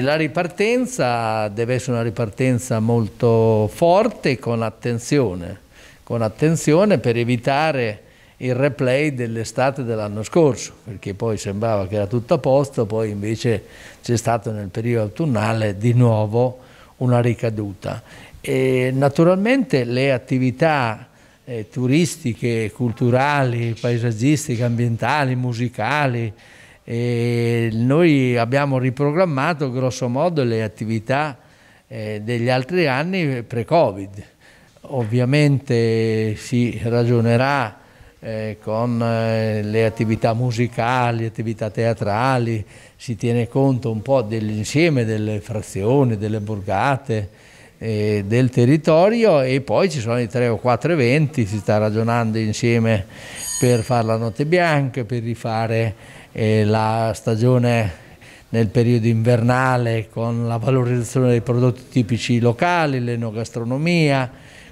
La ripartenza deve essere una ripartenza molto forte con attenzione, con attenzione per evitare il replay dell'estate dell'anno scorso, perché poi sembrava che era tutto a posto, poi invece c'è stato nel periodo autunnale di nuovo una ricaduta. E naturalmente le attività eh, turistiche, culturali, paesaggistiche, ambientali, musicali, e noi abbiamo riprogrammato grosso modo le attività eh, degli altri anni pre-Covid. Ovviamente si ragionerà eh, con eh, le attività musicali, attività teatrali, si tiene conto un po' dell'insieme delle frazioni, delle borgate, eh, del territorio e poi ci sono i tre o quattro eventi, si sta ragionando insieme per fare la notte bianca, per rifare eh, la stagione nel periodo invernale con la valorizzazione dei prodotti tipici locali, l'enogastronomia,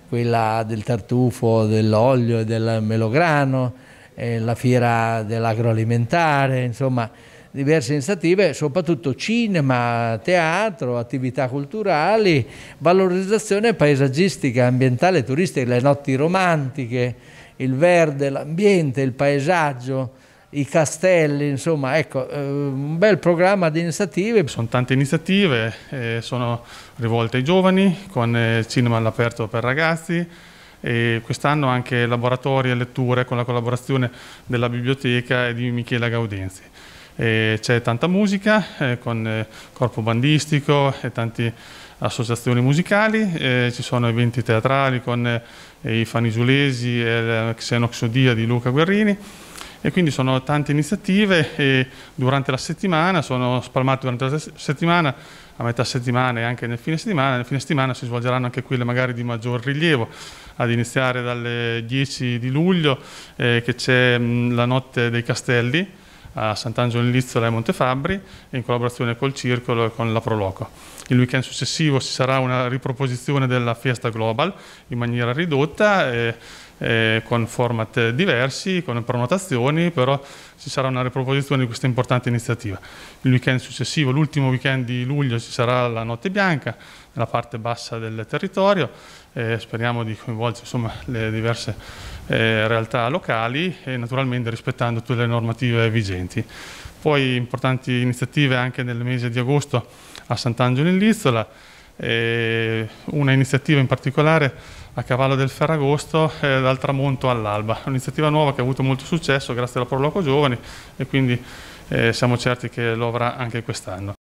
quella del tartufo, dell'olio e del melograno, eh, la fiera dell'agroalimentare, insomma diverse iniziative, soprattutto cinema, teatro, attività culturali, valorizzazione paesaggistica, ambientale, turistica, le notti romantiche, il verde, l'ambiente, il paesaggio, i castelli, insomma, ecco, eh, un bel programma di iniziative. Sono tante iniziative, eh, sono rivolte ai giovani, con eh, cinema all'aperto per ragazzi, e quest'anno anche laboratori e letture con la collaborazione della biblioteca e di Michela Gaudenzi. c'è tanta musica eh, con eh, corpo bandistico e tanti associazioni musicali, eh, ci sono eventi teatrali con eh, i fanisulesi e la xenoxodia di Luca Guerrini e quindi sono tante iniziative e durante la settimana, sono spalmate durante la settimana, a metà settimana e anche nel fine settimana, nel fine settimana si svolgeranno anche quelle magari di maggior rilievo, ad iniziare dalle 10 di luglio eh, che c'è la notte dei castelli, a Sant'Angelo in Lizzola e Montefabbri in collaborazione col Circolo e con la Proloco. Il weekend successivo ci sarà una riproposizione della Fiesta Global in maniera ridotta. Eh, eh, con format diversi, con prenotazioni, però ci sarà una riproposizione di questa importante iniziativa. Il weekend successivo, l'ultimo weekend di luglio, ci sarà la Notte Bianca nella parte bassa del territorio, eh, speriamo di coinvolgere insomma, le diverse eh, realtà locali e naturalmente rispettando tutte le normative vigenti. Poi importanti iniziative anche nel mese di agosto a Sant'Angelo in Lizzola, eh, una iniziativa in particolare a cavallo del Ferragosto eh, dal tramonto all'alba, un'iniziativa nuova che ha avuto molto successo grazie alla Proloco Giovani e quindi eh, siamo certi che lo avrà anche quest'anno.